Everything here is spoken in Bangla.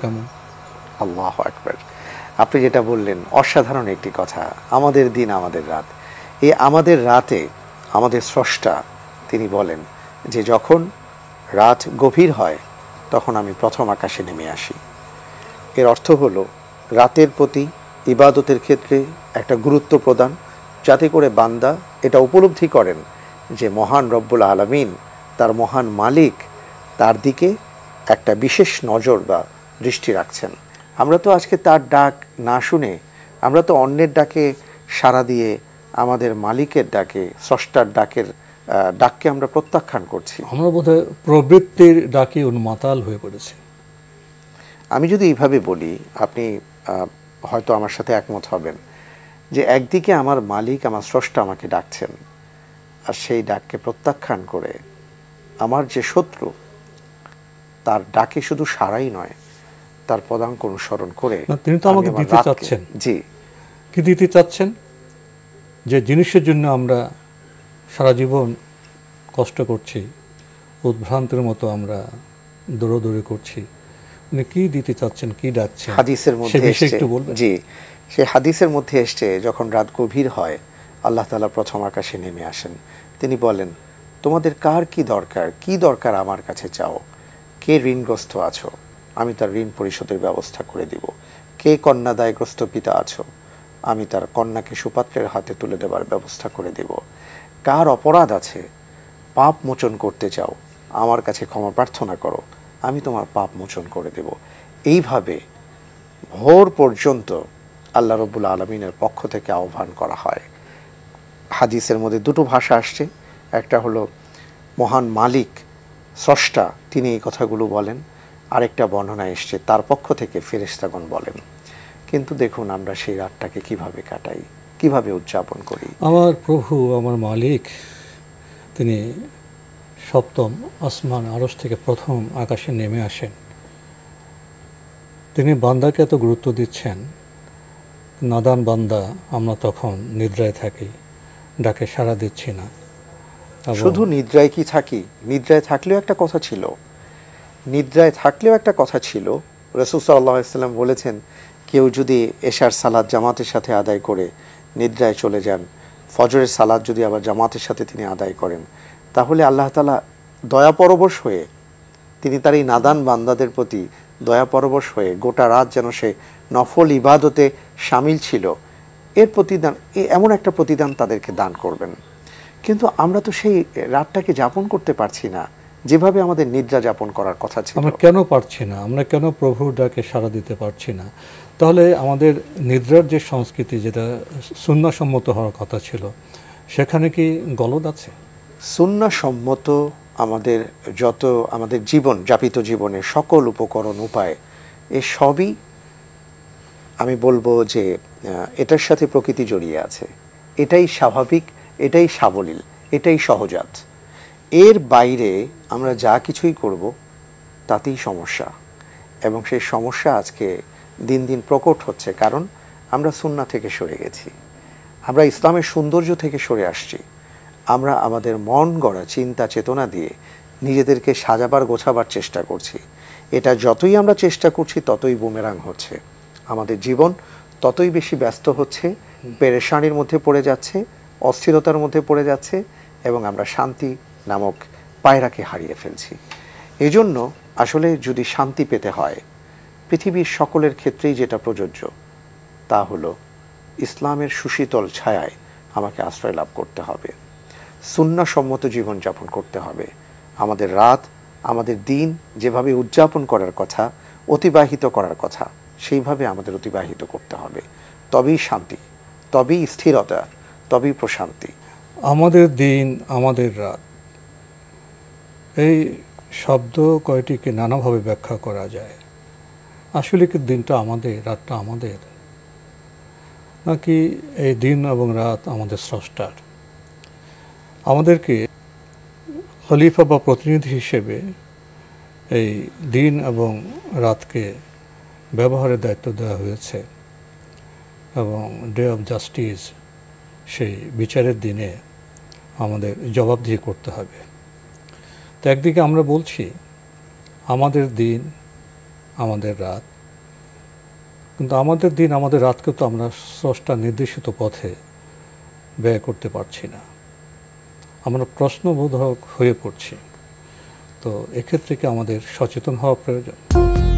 কেমন আল্লাহ আপনি যেটা বললেন অসাধারণ একটি কথা আমাদের দিন আমাদের রাত এই আমাদের রাতে আমাদের স্রষ্টা তিনি বলেন যে যখন রাত গভীর হয় তখন আমি প্রথম আকাশে নেমে আসি এর অর্থ হল রাতের প্রতি ইবাদতের ক্ষেত্রে একটা গুরুত্ব প্রদান যাতে করে বান্দা এটা উপলব্ধি করেন যে মহান রব্বুল আলমিন তার মহান মালিক তার দিকে একটা বিশেষ নজর বা দৃষ্টি রাখছেন আমরা তো আজকে তার ডাক না শুনে আমরা তো অন্যের ডাকে সাড়া দিয়ে আমাদের মালিকের ডাকে স্রষ্টার ডাকের ডাককে আমরা প্রত্যাখ্যান করছি আমরা বোধহয় প্রবৃত্তির ডাকে উন্মাতাল হয়ে পড়েছি আমি যদি এইভাবে বলি আপনি হয়তো আমার সাথে একমত হবেন যে একদিকে আমার মালিক আমার স্রষ্টা আমাকে ডাকছেন আর সেই ডাককে প্রত্যাখ্যান করে আমার যে শত্রু তার ডাকে শুধু সারাই নয় তার পদাঙ্ক অনুসরণ করে তিনি তো আমাকে দিতে চাচ্ছেন জি কি দিতে চাচ্ছেন যে জিনিসের জন্য আমরা সারা জীবন কষ্ট করছি উদ্ভ্রান্তের মতো আমরা দৌড়দৌড়ি করছি উনি কি দিতে চাচ্ছেন কি ডাকছেন হাদিসের মধ্যে একটু বলবেন জি সেই হাদিসের মধ্যে এসছে যখন রাত গভীর হয় আল্লাহ তালা প্রথম আকাশে নেমে আসেন তিনি বলেন তোমাদের কার কি দরকার কি দরকার আমার কাছে চাও কে ঋণগ্রস্ত আছো আমি তার ঋণ পরিশোধের ব্যবস্থা করে দিব কে কন্যা দায়গ্রস্ত পিতা আছো আমি তার কন্যাকে সুপাত্রের হাতে তুলে দেবার ব্যবস্থা করে দেব কার অপরাধ আছে পাপ মোচন করতে চাও আমার কাছে ক্ষমা প্রার্থনা করো আমি তোমার পাপ মোচন করে দেব এইভাবে ভোর পর্যন্ত আল্লাহ রব্বুল আলমিনের পক্ষ থেকে আহ্বান করা হয় হাদিসের মধ্যে দুটো ভাষা আসছে একটা হলো মহান মালিক স্রষ্টা তিনি এই কথাগুলো বলেন আরেকটা বর্ণনা এসছে তার পক্ষ থেকে ফেরেস্তাগণ বলেন কিন্তু দেখুন আমরা সেই রাতটাকে কিভাবে কাটাই কিভাবে উদযাপন করি আমার প্রভু আমার মালিক তিনি সপ্তম আসমান আরস থেকে প্রথম আকাশে নেমে আসেন তিনি বান্দাকে এত গুরুত্ব দিচ্ছেন নাদান বান্দা আমরা তখন নিদ্রায় থাকি ডাকে সাড়া দিচ্ছি না শুধু নিদ্রায় কি থাকি নিদ্রায় থাকলেও একটা কথা ছিল নিদ্রায় থাকলেও একটা কথা ছিল রসুল বলেছেন কেউ যদি এশার সালাদ জামাতের সাথে আদায় করে নিদ্রায় চলে যান ফজরের সালাদ যদি আবার জামাতের সাথে তিনি আদায় করেন তাহলে আল্লাহ তালা দয়া পরবশ হয়ে তিনি তার এই নাদান বান্দাদের প্রতি দয়া পরবশ হয়ে গোটা রাত যেন সে নফল ইবাদতে সামিল ছিল এর প্রতিদান এমন একটা প্রতিদান তাদেরকে দান করবেন কিন্তু আমরা তো সেই রাতটাকে যাপন করতে পারছি না যেভাবে আমাদের নিদ্রা যাপন করার কথা ছিল আমরা কেন পারছি না আমরা কেন প্রভুর ডাকে সাড়া দিতে পারছি না তাহলে আমাদের নিদ্রার যে সংস্কৃতি যেটা শূন্যসম্মত হওয়ার কথা ছিল সেখানে কি গলদ আছে শূন্যসম্মত আমাদের যত আমাদের জীবন যাপিত জীবনের সকল উপকরণ উপায় এ সবই আমি বলবো যে এটার সাথে প্রকৃতি জড়িয়ে আছে এটাই স্বাভাবিক এটাই সাবলীল এটাই সহজাত এর বাইরে আমরা যা কিছুই করব তাতেই সমস্যা এবং সেই সমস্যা আজকে দিন দিন প্রকট হচ্ছে কারণ আমরা সুন্না থেকে সরে গেছি আমরা ইসলামের সৌন্দর্য থেকে সরে আসছি আমরা আমাদের মন গড়া চিন্তা চেতনা দিয়ে নিজেদেরকে সাজাবার গোছাবার চেষ্টা করছি এটা যতই আমরা চেষ্টা করছি ততই বুমেরাং হচ্ছে আমাদের জীবন ততই বেশি ব্যস্ত হচ্ছে পেরেশানির মধ্যে পড়ে যাচ্ছে অস্থিরতার মধ্যে পড়ে যাচ্ছে এবং আমরা শান্তি নামক পায়রাকে হারিয়ে ফেলছি এজন্য আসলে যদি শান্তি পেতে হয় পৃথিবীর সকলের ক্ষেত্রেই যেটা প্রযোজ্য তা হলো ইসলামের সুশীতল ছায়ায় আমাকে আশ্রয় লাভ করতে হবে সুন্নাসম্মত জীবনযাপন করতে হবে আমাদের রাত আমাদের দিন যেভাবে উদযাপন করার কথা অতিবাহিত করার কথা সেইভাবে আমাদের অতিবাহিত করতে হবে তবেই শান্তি তবেই স্থিরতা তবেই প্রশান্তি আমাদের দিন আমাদের রাত এই শব্দ কয়টিকে নানাভাবে ব্যাখ্যা করা যায় আসলে কি দিনটা আমাদের রাতটা আমাদের নাকি এই দিন এবং রাত আমাদের স্রষ্টার আমাদেরকে খলিফা বা প্রতিনিধি হিসেবে এই দিন এবং রাতকে ব্যবহারের দায়িত্ব দেওয়া হয়েছে এবং ডে অফ জাস্টিস সেই বিচারের দিনে আমাদের জবাবদিহি করতে হবে তো একদিকে আমরা বলছি আমাদের দিন আমাদের রাত কিন্তু আমাদের দিন আমাদের রাতকে তো আমরা স্রষ্টা নির্দেশিত পথে ব্যয় করতে পারছি না আমরা প্রশ্নবোধক হয়ে পড়ছি তো এক্ষেত্রে কি আমাদের সচেতন হওয়া প্রয়োজন